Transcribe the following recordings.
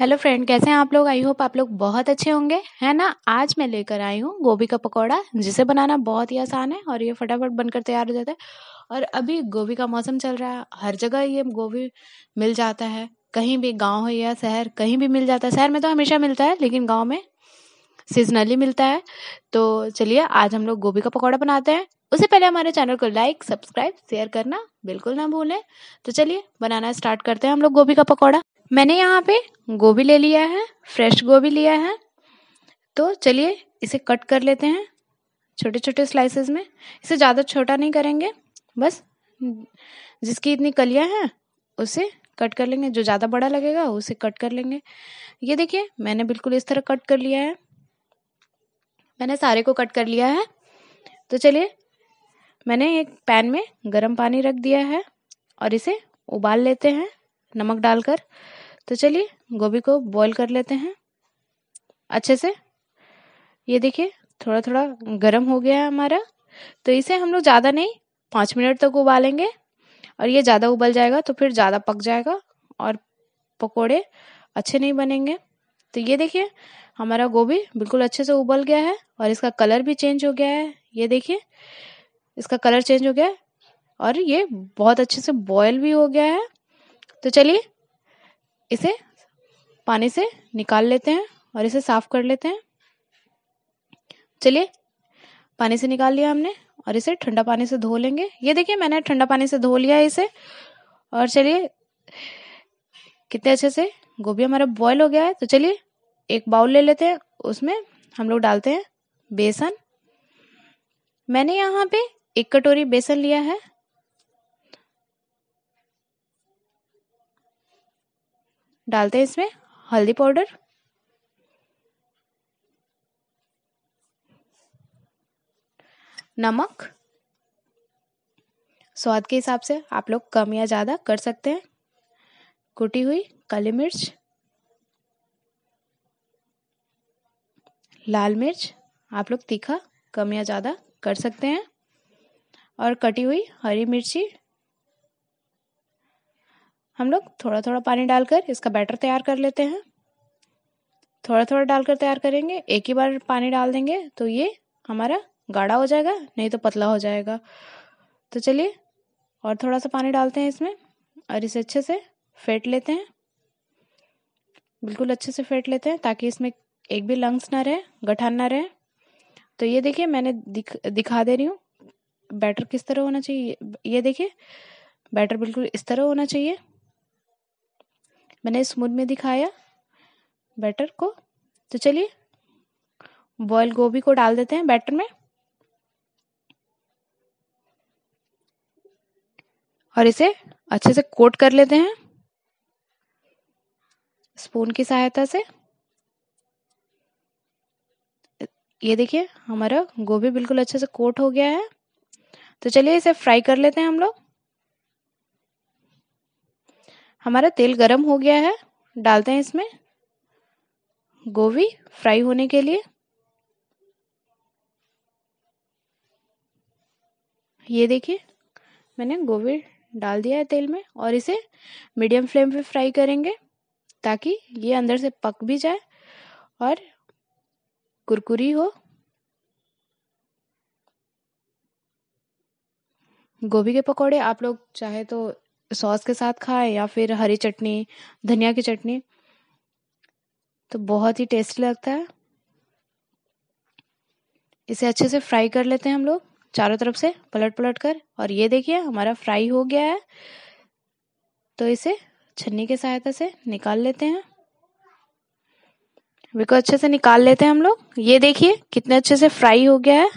hello friend कैसे हैं आप लोग आई होप आप लोग बहुत अच्छे होंगे है ना आज मैं लेकर आई हूँ गोभी का पकौड़ा जिसे बनाना बहुत ही आसान है और ये फटाफट बनकर तैयार हो जाता है और अभी गोभी का मौसम चल रहा है हर जगह ये गोभी मिल जाता है कहीं भी गांव हो या शहर कहीं भी मिल जाता है शहर में तो हमेशा मिलता है लेकिन गाँव में सीजनली मिलता है तो चलिए आज हम लोग गोभी का पकौड़ा बनाते हैं उससे पहले हमारे चैनल को लाइक सब्सक्राइब शेयर करना बिल्कुल ना भूलें तो चलिए बनाना स्टार्ट करते हैं हम लोग गोभी का पकौड़ा मैंने यहाँ पे गोभी ले लिया है फ्रेश गोभी लिया है तो चलिए इसे कट कर लेते हैं छोटे छोटे स्लाइसेस में इसे ज़्यादा छोटा नहीं करेंगे बस जिसकी इतनी कलियाँ हैं उसे कट कर लेंगे जो ज़्यादा बड़ा लगेगा उसे कट कर लेंगे ये देखिए मैंने बिल्कुल इस तरह कट कर लिया है मैंने सारे को कट कर लिया है तो चलिए मैंने एक पैन में गर्म पानी रख दिया है और इसे उबाल लेते हैं नमक डालकर तो चलिए गोभी को बॉईल कर लेते हैं अच्छे से ये देखिए थोड़ा थोड़ा गर्म हो गया है हमारा तो इसे हम लोग ज़्यादा नहीं पाँच मिनट तक उबालेंगे और ये ज़्यादा उबल जाएगा तो फिर ज़्यादा पक जाएगा और पकोड़े अच्छे नहीं बनेंगे तो ये देखिए हमारा गोभी बिल्कुल अच्छे से उबल गया है और इसका कलर भी चेंज हो गया है ये देखिए इसका कलर चेंज हो गया है और ये बहुत अच्छे से बॉयल भी हो गया है तो चलिए इसे पानी से निकाल लेते हैं और इसे साफ कर लेते हैं चलिए पानी से निकाल लिया हमने और इसे ठंडा पानी से धो लेंगे ये देखिए मैंने ठंडा पानी से धो लिया इसे और चलिए कितने अच्छे से गोभी हमारा बॉयल हो गया है तो चलिए एक बाउल ले लेते हैं उसमें हम लोग डालते हैं बेसन मैंने यहाँ पे एक कटोरी बेसन लिया है डालते हैं इसमें हल्दी पाउडर नमक स्वाद के हिसाब से आप लोग कम या ज़्यादा कर सकते हैं कुटी हुई काली मिर्च लाल मिर्च आप लोग तीखा कम या ज़्यादा कर सकते हैं और कटी हुई हरी मिर्ची हम लोग थोड़ा थोड़ा पानी डालकर इसका बैटर तैयार कर लेते हैं थोड़ा थोड़ा डालकर तैयार करेंगे एक ही बार पानी डाल देंगे तो ये हमारा गाढ़ा हो जाएगा नहीं तो पतला हो जाएगा तो चलिए और थोड़ा सा पानी डालते हैं इसमें और इसे अच्छे से फेंट लेते हैं बिल्कुल अच्छे से फेंट लेते हैं ताकि इसमें एक भी लंग्स ना रहे गठान ना रहे तो ये देखिए मैंने दिख दिखा दे रही हूँ बैटर किस तरह होना चाहिए ये देखिए बैटर बिल्कुल इस तरह होना चाहिए मैंने इस में दिखाया बैटर को तो चलिए बॉयल गोभी को डाल देते हैं बैटर में और इसे अच्छे से कोट कर लेते हैं स्पून की सहायता से ये देखिए हमारा गोभी बिल्कुल अच्छे से कोट हो गया है तो चलिए इसे फ्राई कर लेते हैं हम लोग हमारा तेल गरम हो गया है डालते हैं इसमें गोभी फ्राई होने के लिए ये देखिए मैंने गोभी डाल दिया है तेल में और इसे मीडियम फ्लेम पे फ्राई करेंगे ताकि ये अंदर से पक भी जाए और कुरकुरी हो गोभी के पकौड़े आप लोग चाहे तो सॉस के साथ खाए या फिर हरी चटनी धनिया की चटनी तो बहुत ही टेस्टी लगता है इसे अच्छे से फ्राई कर लेते हैं हम लोग चारों तरफ से पलट पलट कर और ये देखिए हमारा फ्राई हो गया है तो इसे छन्नी की सहायता से निकाल लेते हैं बिल्कुल अच्छे से निकाल लेते हैं हम लोग ये देखिए कितने अच्छे से फ्राई हो गया है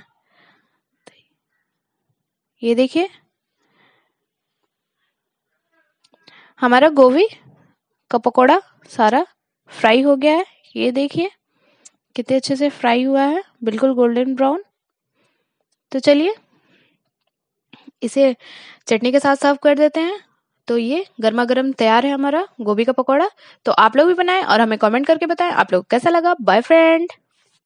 ये देखिए हमारा गोभी का पकौड़ा सारा फ्राई हो गया है ये देखिए कितने अच्छे से फ्राई हुआ है बिल्कुल गोल्डन ब्राउन तो चलिए इसे चटनी के साथ सर्व कर देते हैं तो ये गर्मा गर्म तैयार है हमारा गोभी का पकौड़ा तो आप लोग भी बनाएं और हमें कमेंट करके बताएं आप लोग कैसा लगा बाय फ्रेंड